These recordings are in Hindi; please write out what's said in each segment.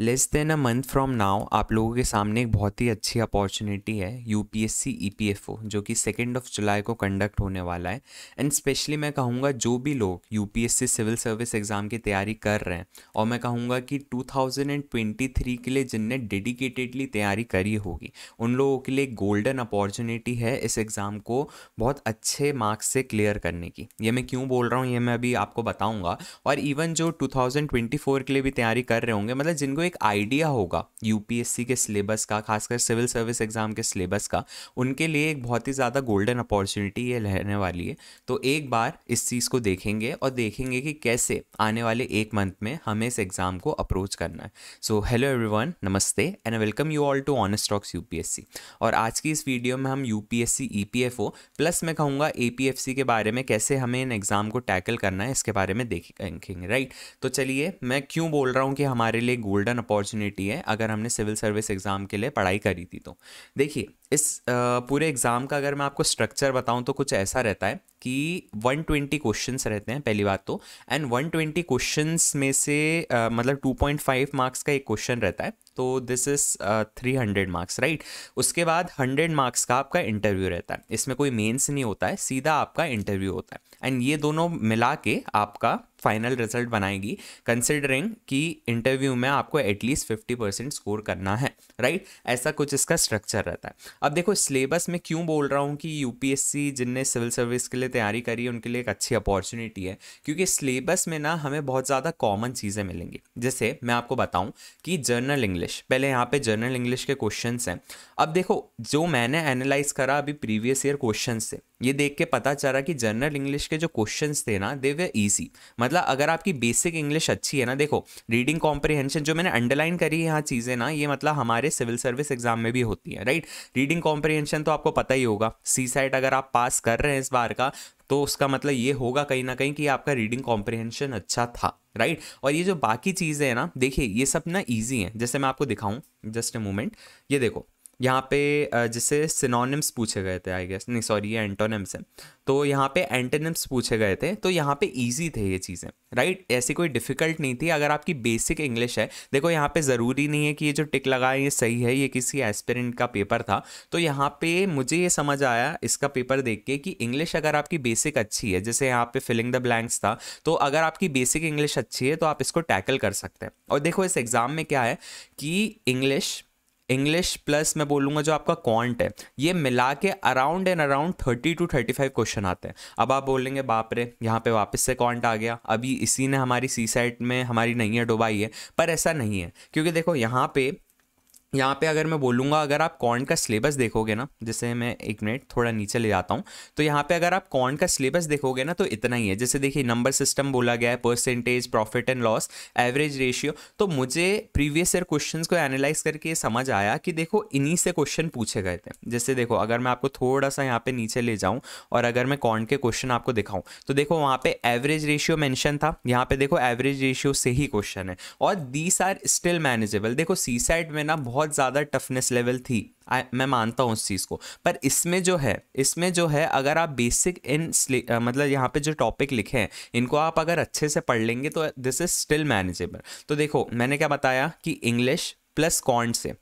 less than a month from now आप लोगों के सामने एक बहुत ही अच्छी अपॉर्चुनिटी है U P S C E P F O जो कि सेकेंड ऑफ जुलाई को कंडक्ट होने वाला है एंड स्पेशली मैं कहूँगा जो भी लोग U P S C civil service exam की तैयारी कर रहे हैं और मैं कहूँगा कि two thousand and twenty three के लिए जिनने डेडिकेटेडली तैयारी करी होगी उन लोगों के लिए गोल्डन अपॉर्चुनिटी है इस एग्ज़ाम को बहुत अच्छे मार्क्स से क्लियर करने की ये मैं क्यों बोल रहा हूँ ये मैं अभी आपको बताऊँगा और इवन जो टू थाउजेंड ट्वेंटी फोर के लिए भी तैयारी कर रहे होंगे मतलब जिनको एक आइडिया होगा यूपीएससी के सिलेबस का खासकर सिविल सर्विस एग्ज़ाम के सिलेबस का उनके लिए एक बहुत ही ज़्यादा गोल्डन अपॉर्चुनिटी ये रहने वाली है तो एक बार इस चीज़ को देखेंगे और देखेंगे कि कैसे आने वाले एक मंथ में हमें इस एग्ज़ाम को अप्रोच करना है सो हेलो एवरी नमस्ते and welcome you all to stocks UPSC और आज की इस वीडियो में हम यू पी प्लस मैं कहूँगा एपीएफसी के बारे में कैसे हमें इन एग्ज़ाम को टैकल करना है इसके बारे में देखेंगे राइट तो चलिए मैं क्यों बोल रहा हूँ कि हमारे लिए गोल्डन एन अपॉर्चुनिटी है अगर हमने सिविल सर्विस एग्ज़ाम के लिए पढ़ाई करी थी तो देखिए इस पूरे एग्ज़ाम का अगर मैं आपको स्ट्रक्चर बताऊं तो कुछ ऐसा रहता है कि 120 क्वेश्चंस रहते हैं पहली बात तो एंड 120 ट्वेंटी में से uh, मतलब 2.5 मार्क्स का एक क्वेश्चन रहता है तो this is three hundred marks right उसके बाद हंड्रेड मार्क्स का आपका इंटरव्यू रहता है इसमें कोई मेंस नहीं होता है सीधा आपका इंटरव्यू होता है एंड ये दोनों मिला के आपका फाइनल रिजल्ट बनाएगी कंसिडरिंग कि इंटरव्यू में आपको एटलीस्ट फिफ्टी परसेंट स्कोर करना है राइट ऐसा कुछ इसका स्ट्रक्चर रहता है अब देखो सिलेबस में क्यों बोल रहा हूँ कि यूपीएससी जिनने सिविल सर्विस के लिए तैयारी करी है उनके लिए एक अच्छी अपॉर्चुनिटी है क्योंकि सिलेबस में ना हमें बहुत ज़्यादा कॉमन चीज़ें मिलेंगी जैसे मैं आपको बताऊँ कि जर्नल इंग्लिश पहले यहाँ पे जर्नल इंग्लिश के क्वेश्चन हैं अब देखो जो मैंने एनालाइज करा अभी प्रीवियस ईयर क्वेश्चन से ये देख के पता चला कि जर्नल इंग्लिश के जो क्वेश्चन थे ना दे वे ईजी मतलब मतलब अगर आपकी बेसिक इंग्लिश अच्छी है ना देखो रीडिंग कॉम्प्रिहेंशन जो मैंने अंडरलाइन करी है यहाँ चीज़ें ना ये मतलब हमारे सिविल सर्विस एग्जाम में भी होती हैं राइट रीडिंग कॉम्प्रिहेंशन तो आपको पता ही होगा सी साइट अगर आप पास कर रहे हैं इस बार का तो उसका मतलब ये होगा कहीं ना कहीं कि आपका रीडिंग कॉम्प्रिहेंशन अच्छा था राइट और ये जो बाकी चीज़ें हैं ना देखिए ये सब ना ईजी हैं जैसे मैं आपको दिखाऊं जस्ट ए मोमेंट ये देखो यहाँ पे जैसे सिनोनिम्स पूछे गए थे आई गेस नहीं सॉरी ये एंटोनिम्स हैं तो यहाँ पे एंटोनिम्स पूछे गए थे तो यहाँ पे इजी थे ये चीज़ें राइट ऐसी कोई डिफ़िकल्ट नहीं थी अगर आपकी बेसिक इंग्लिश है देखो यहाँ पे ज़रूरी नहीं है कि ये जो टिक लगा है ये सही है ये किसी एस्पिरेंट का पेपर था तो यहाँ पे मुझे ये समझ आया इसका पेपर देख के कि इंग्लिश अगर आपकी बेसिक अच्छी है जैसे यहाँ पे फिलिंग द ब्लैंक्स था तो अगर आपकी बेसिक इंग्लिश अच्छी है तो आप इसको टैकल कर सकते हैं और देखो इस एग्ज़ाम में क्या है कि इंग्लिश इंग्लिश प्लस मैं बोलूँगा जो आपका क्वांट है ये मिला के around and around thirty to thirty five question आते हैं अब आप बोलेंगे बाप रे यहाँ पे वापस से क्वांट आ गया अभी इसी ने हमारी सी साइट में हमारी नहीं है डुबाई है पर ऐसा नहीं है क्योंकि देखो यहाँ पे यहाँ पे अगर मैं बोलूँगा अगर आप कॉर्न का सिलेबस देखोगे ना जैसे मैं एक मिनट थोड़ा नीचे ले जाता हूँ तो यहाँ पे अगर आप कॉर्न का सिलेबस देखोगे ना तो इतना ही है जैसे देखिए नंबर सिस्टम बोला गया है percentage profit and loss average ratio तो मुझे प्रीवियस ईयर क्वेश्चन को एनालाइज करके ये समझ आया कि देखो इन्हीं से क्वेश्चन पूछे गए थे जैसे देखो अगर मैं आपको थोड़ा सा यहाँ पर नीचे ले जाऊँ और अगर मैं कॉर्न के क्वेश्चन आपको दिखाऊँ तो देखो वहाँ पर एवरेज रेशियो मैंशन था यहाँ पर देखो एवरेज रेशियो से ही क्वेश्चन है और दीस आर स्टिल मैनेजेबल देखो सी में ना बहुत बहुत ज़्यादा टफनेस लेवल थी आ, मैं मानता हूँ उस चीज़ को पर इसमें जो है इसमें जो है अगर आप बेसिक इन मतलब यहाँ पे जो टॉपिक लिखे हैं इनको आप अगर अच्छे से पढ़ लेंगे तो दिस इज़ स्टिल मैनेजेबल तो देखो मैंने क्या बताया कि इंग्लिश प्लस कॉन्ट से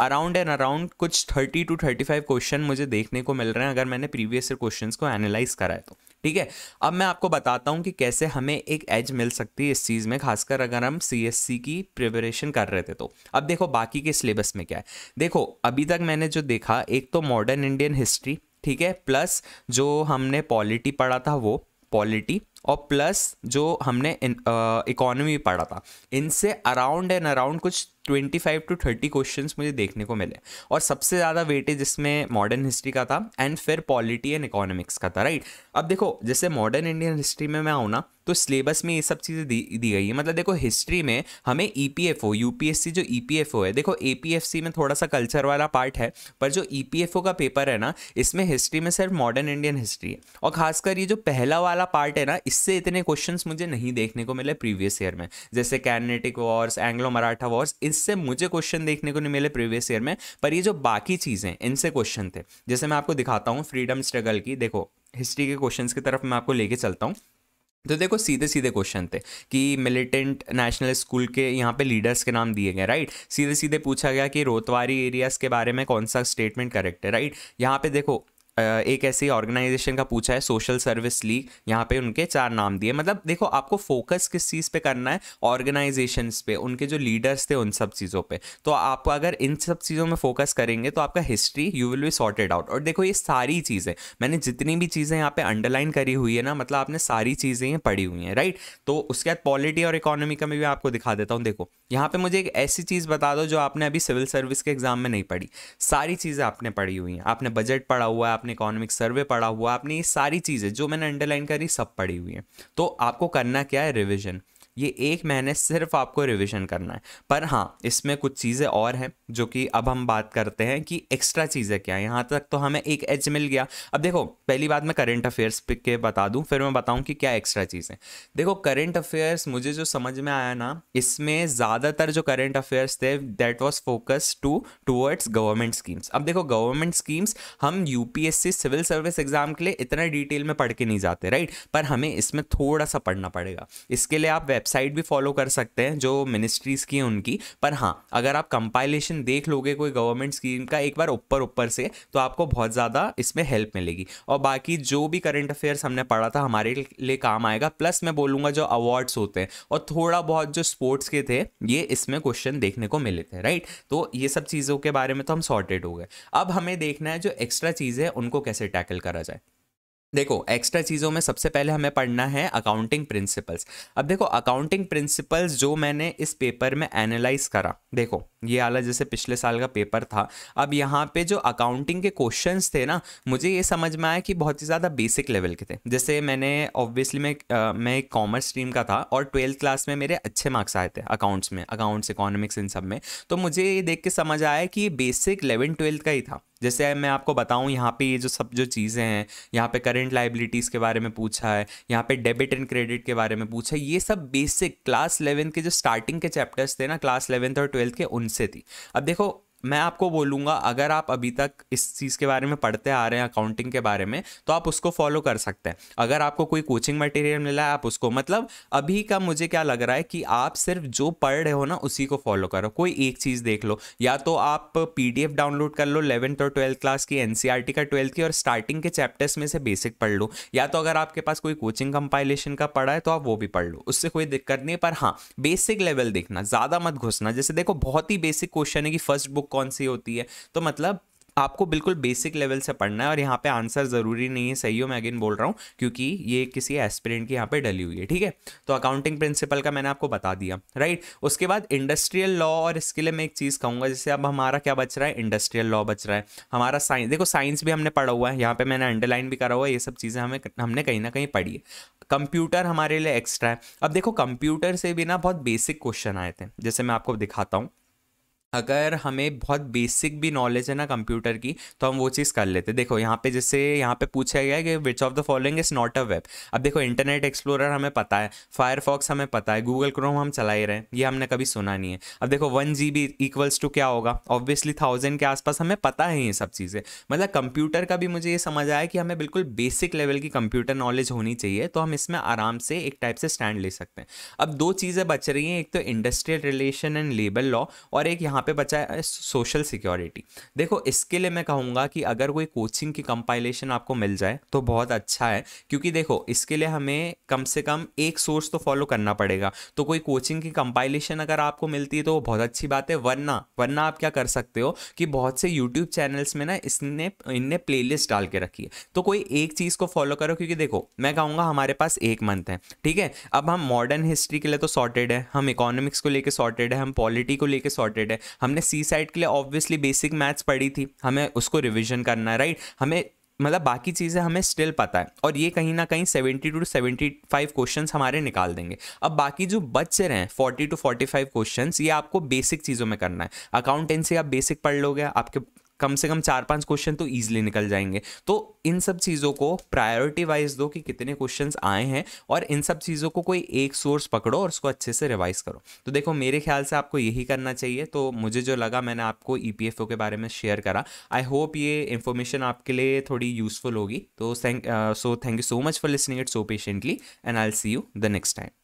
अराउंड एंड अराउंड कुछ thirty to thirty five question मुझे देखने को मिल रहे हैं अगर मैंने प्रीवियस ईयर क्वेश्चन को एनालाइज कराए तो ठीक है अब मैं आपको बताता हूँ कि कैसे हमें एक एज मिल सकती है इस चीज़ में खासकर अगर हम सी की प्रिपरेशन कर रहे थे तो अब देखो बाकी के सिलेबस में क्या है देखो अभी तक मैंने जो देखा एक तो मॉडर्न इंडियन हिस्ट्री ठीक है प्लस जो हमने पॉलिटी पढ़ा था वो पॉलिटी और प्लस जो हमने इकोनॉमी पढ़ा था इनसे अराउंड एंड अराउंड कुछ twenty five to thirty question मुझे देखने को मिले और सबसे ज़्यादा वेटेज इसमें मॉडर्न हिस्ट्री का था एंड फिर पॉलिटी एंड इकोनॉमिक्स का था राइट अब देखो जैसे मॉडर्न इंडियन हिस्ट्री में मैं आऊँ ना तो सिलेबस में ये सब चीज़ें दी दी गई है मतलब देखो हिस्ट्री में हमें E P F O U P S C जो ई पी एफ ओ है देखो ए पी एफ सी में थोड़ा सा कल्चर वाला पार्ट है पर जो ई पी एफ ओ का पेपर है ना इसमें हिस्ट्री में सिर्फ मॉडर्न इंडियन हिस्ट्री है और खासकर ये जो पहला वाला पार्ट है ना इससे इतने क्वेश्चन मुझे नहीं देखने को मिले प्रीवियस ईयर में जैसे Carnatic wars Anglo Maratha wars इससे मुझे क्वेश्चन देखने को नहीं मिले प्रीवियस ईयर में पर ये जो बाकी चीज़ें इनसे क्वेश्चन थे जैसे मैं आपको दिखाता हूँ फ्रीडम स्ट्रगल की देखो हिस्ट्री के क्वेश्चन की तरफ मैं आपको लेके चलता हूँ तो देखो सीधे सीधे क्वेश्चन थे कि मिलिटेंट नेशनल स्कूल के यहाँ पे लीडर्स के नाम दिए गए राइट सीधे सीधे पूछा गया कि रोतवारी एरियाज़ के बारे में कौन सा स्टेटमेंट करेक्ट है राइट यहाँ पे देखो एक ऐसी ऑर्गेनाइजेशन का पूछा है सोशल सर्विस लीग यहाँ पे उनके चार नाम दिए मतलब देखो आपको फोकस किस चीज़ पे करना है ऑर्गेनाइजेशन पे उनके जो लीडर्स थे उन सब चीज़ों पे तो आप अगर इन सब चीज़ों में फोकस करेंगे तो आपका history you will be sorted out और देखो ये सारी चीज़ें मैंने जितनी भी चीज़ें यहाँ पे अंडरलाइन करी हुई है ना मतलब आपने सारी चीज़ें पढ़ी हुई हैं राइट तो उसके बाद पॉलिटी और इकोनॉमी का मैं भी आपको दिखा देता हूँ देखो यहाँ पे मुझे एक ऐसी चीज़ बता दो जो आपने अभी सिविल सर्विस के एग्जाम में नहीं पढ़ी सारी चीज़ें आपने पढ़ी हुई हैं आपने बजट पढ़ा हुआ है आपने आपने इकोनॉमिक सर्वे पढ़ा हुआ आपने ये सारी चीज़ें जो मैंने अंडरलाइन करी सब पढ़ी हुई हैं तो आपको करना क्या है रिविजन ये एक महीने सिर्फ आपको रिविजन करना है पर हाँ इसमें कुछ चीज़ें और हैं जो कि अब हम बात करते हैं कि एक्स्ट्रा चीज़ें क्या हैं यहाँ तक तो हमें एक एज मिल गया अब देखो पहली बात मैं करेंट अफेयर्स के बता दूँ फिर मैं बताऊँ कि क्या एक्स्ट्रा चीज़ें देखो करंट अफेयर्स मुझे जो समझ में आया ना इसमें ज़्यादातर जो करेंट अफेयर्स थे that was focus to towards government schemes अब देखो गवर्नमेंट स्कीम्स हम यूपीएससी सिविल सर्विस एग्जाम के लिए इतना डिटेल में पढ़ के नहीं जाते राइट पर हमें इसमें थोड़ा सा पढ़ना पड़ेगा इसके लिए आप वेब वेबसाइट भी फॉलो कर सकते हैं जो मिनिस्ट्रीज़ की हैं उनकी पर हाँ अगर आप कंपाइलेशन देख लोगे कोई गवर्नमेंट स्कीम का एक बार ऊपर ऊपर से तो आपको बहुत ज़्यादा इसमें हेल्प मिलेगी और बाकी जो भी करंट अफेयर्स हमने पढ़ा था हमारे लिए काम आएगा प्लस मैं बोलूँगा जो अवार्ड्स होते हैं और थोड़ा बहुत जो स्पोर्ट्स के थे ये इसमें क्वेश्चन देखने को मिले थे राइट तो ये सब चीज़ों के बारे में तो हम सॉर्टेड हो गए अब हमें देखना है जो एक्स्ट्रा चीज़ें उनको कैसे टैकल करा जाए देखो एक्स्ट्रा चीज़ों में सबसे पहले हमें पढ़ना है अकाउंटिंग प्रिंसिपल्स अब देखो अकाउंटिंग प्रिंसिपल्स जो मैंने इस पेपर में एनालाइज करा देखो ये आला जैसे पिछले साल का पेपर था अब यहाँ पे जो अकाउंटिंग के क्वेश्चंस थे ना मुझे ये समझ में आया कि बहुत ही ज़्यादा बेसिक लेवल के थे जैसे मैंने ऑब्वियसली मैं आ, मैं एक कॉमर्स स्ट्रीम का था और ट्वेल्थ क्लास में मेरे अच्छे मार्क्स आए थे अकाउंट्स में अकाउंट्स इकोनॉमिक्स इन सब में तो मुझे ये देख के समझ आया कि ये बेसिक इलेवन ट्वेल्थ का ही था जैसे मैं आपको बताऊँ यहाँ पे ये जो सब जो चीज़ें हैं यहाँ पे करेंट करेंट लाइबिलिटीज़ के बारे में पूछा है यहाँ पे डेबिट एंड क्रेडिट के बारे में पूछा है ये सब बेसिक क्लास इलेवेंथ के जो स्टार्टिंग के चैप्टर्स थे ना क्लास इलेवेंथ और ट्वेल्थ के उनसे थी अब देखो मैं आपको बोलूँगा अगर आप अभी तक इस चीज़ के बारे में पढ़ते आ रहे हैं अकाउंटिंग के बारे में तो आप उसको फॉलो कर सकते हैं अगर आपको कोई कोचिंग मटेरियल मिला है आप उसको मतलब अभी का मुझे क्या लग रहा है कि आप सिर्फ जो पढ़ रहे हो ना उसी को फॉलो करो कोई एक चीज़ देख लो या तो आप पी डाउनलोड कर लो इलेवंथ और ट्वेल्थ क्लास की एन e का ट्वेल्थ की और स्टार्टिंग के चैप्टर्स में से बेसिक पढ़ लो या तो अगर आपके पास कोई कोचिंग कंपाइलेशन का पढ़ा है तो आप वो भी पढ़ लो उससे कोई दिक्कत नहीं पर हाँ बेसिक लेवल देखना ज़्यादा मत घुसना जैसे देखो बहुत ही बेसिक क्वेश्चन है कि फर्स्ट बुक कौन सी होती है तो मतलब आपको बिल्कुल बेसिक लेवल से पढ़ना है और यहाँ पे आंसर ज़रूरी नहीं है सही हो मैं अगेन बोल रहा हूँ क्योंकि ये किसी एस्पिरेंट की यहाँ पे डली हुई है ठीक है तो अकाउंटिंग प्रिंसिपल का मैंने आपको बता दिया राइट उसके बाद इंडस्ट्रियल लॉ और इसके लिए मैं एक चीज़ कहूँगा जैसे अब हमारा क्या बच रहा है इंडस्ट्रियल लॉ बच रहा है हमारा साइंस देखो साइंस भी हमने पढ़ा हुआ है यहाँ पर मैंने अंडरलाइन भी करा हुआ है ये सब चीज़ें हमें हमने कहीं ना कहीं पढ़ी है कंप्यूटर हमारे लिए एक्स्ट्रा है अब देखो कंप्यूटर से भी ना बहुत बेसिक क्वेश्चन आए थे जैसे मैं आपको दिखाता हूँ अगर हमें बहुत बेसिक भी नॉलेज है ना कंप्यूटर की तो हम वो चीज़ कर लेते देखो यहाँ पे जैसे यहाँ पे पूछा गया है कि which of the following is not a web अब देखो इंटरनेट एक्सप्लोरर हमें पता है फायरफॉक्स हमें पता है गूगल क्रोम हम चला ही रहे हैं ये हमने कभी सुना नहीं है अब देखो one G B equals to क्या होगा ऑब्वियसली थाउजेंड के आसपास हमें पता है ये सब चीज़ें मतलब कंप्यूटर का भी मुझे ये समझ आया कि हमें बिल्कुल बेसिक लेवल की कंप्यूटर नॉलेज होनी चाहिए तो हम इसमें आराम से एक टाइप से स्टैंड ले सकते हैं अब दो चीज़ें बच रही हैं एक तो industrial relation and labour law और एक यहाँ यहाँ पे बचा है सोशल सिक्योरिटी देखो इसके लिए मैं कहूँगा कि अगर कोई कोचिंग की कंपाइलेशन आपको मिल जाए तो बहुत अच्छा है क्योंकि देखो इसके लिए हमें कम से कम एक सोर्स तो फॉलो करना पड़ेगा तो कोई कोचिंग की कंपाइलेशन अगर आपको मिलती है तो वो बहुत अच्छी बात है वरना वरना आप क्या कर सकते हो कि बहुत से यूट्यूब चैनल्स में ना इसने इनने प्लेलिस्ट डाल के रखी है तो कोई एक चीज़ को फॉलो करो क्योंकि देखो मैं कहूँगा हमारे पास एक मंथ है ठीक है अब हम मॉडर्न हिस्ट्री के लिए तो सॉर्टेड है हम इकोनॉमिक्स को लेकर सॉर्टेड है हम पॉलिटी को लेकर सॉर्टेड है हमने सी साइड के लिए ऑब्वियसली बेसिक मैथ्स पढ़ी थी हमें उसको रिविजन करना है राइट हमें मतलब बाकी चीज़ें हमें स्टिल पता है और ये कहीं ना कहीं seventy to seventy five question हमारे निकाल देंगे अब बाकी जो बच रहे हैं forty to forty five question ये आपको बेसिक चीज़ों में करना है अकाउंटेंसी आप बेसिक पढ़ लोगे आपके कम से कम चार पांच क्वेश्चन तो ईजिली निकल जाएंगे तो इन सब चीज़ों को प्रायोरिटी वाइज दो कि कितने क्वेश्चन आए हैं और इन सब चीज़ों को कोई एक सोर्स पकड़ो और उसको अच्छे से रिवाइज करो तो देखो मेरे ख्याल से आपको यही करना चाहिए तो मुझे जो लगा मैंने आपको ई e के बारे में शेयर करा आई होप ये इन्फॉर्मेशन आपके लिए थोड़ी यूजफुल होगी तो thank so thank you so much for listening it so patiently and I see you the next time